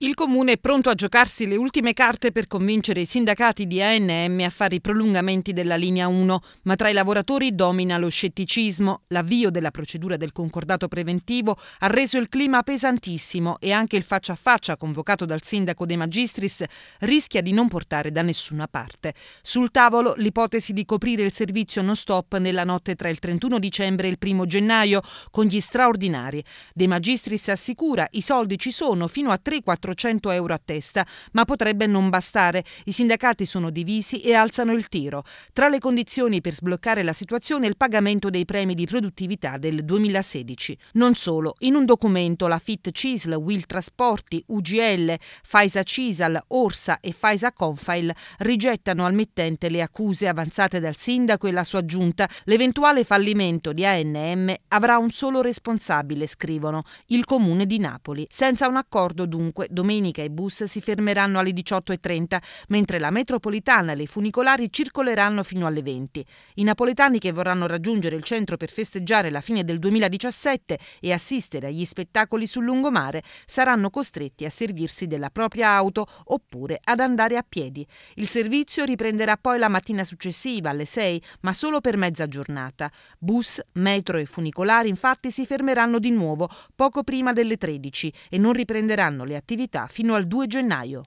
Il Comune è pronto a giocarsi le ultime carte per convincere i sindacati di ANM a fare i prolungamenti della linea 1, ma tra i lavoratori domina lo scetticismo. L'avvio della procedura del concordato preventivo ha reso il clima pesantissimo e anche il faccia a faccia convocato dal sindaco De Magistris rischia di non portare da nessuna parte. Sul tavolo l'ipotesi di coprire il servizio non stop nella notte tra il 31 dicembre e il 1 gennaio con gli straordinari. De Magistris assicura i soldi ci sono fino a 3-4 400 euro a testa, ma potrebbe non bastare. I sindacati sono divisi e alzano il tiro. Tra le condizioni per sbloccare la situazione è il pagamento dei premi di produttività del 2016. Non solo, in un documento la FIT CISL, Will Trasporti, UGL, FISA CISAL, Orsa e FISA Confail rigettano al mittente le accuse avanzate dal sindaco e la sua giunta. L'eventuale fallimento di ANM avrà un solo responsabile, scrivono, il comune di Napoli. Senza un accordo dunque Domenica i bus si fermeranno alle 18.30, mentre la metropolitana e le funicolari circoleranno fino alle 20. I napoletani che vorranno raggiungere il centro per festeggiare la fine del 2017 e assistere agli spettacoli sul lungomare saranno costretti a servirsi della propria auto oppure ad andare a piedi. Il servizio riprenderà poi la mattina successiva alle 6, ma solo per mezza giornata. Bus, metro e funicolari infatti si fermeranno di nuovo poco prima delle 13 e non riprenderanno le attività attività fino al 2 gennaio.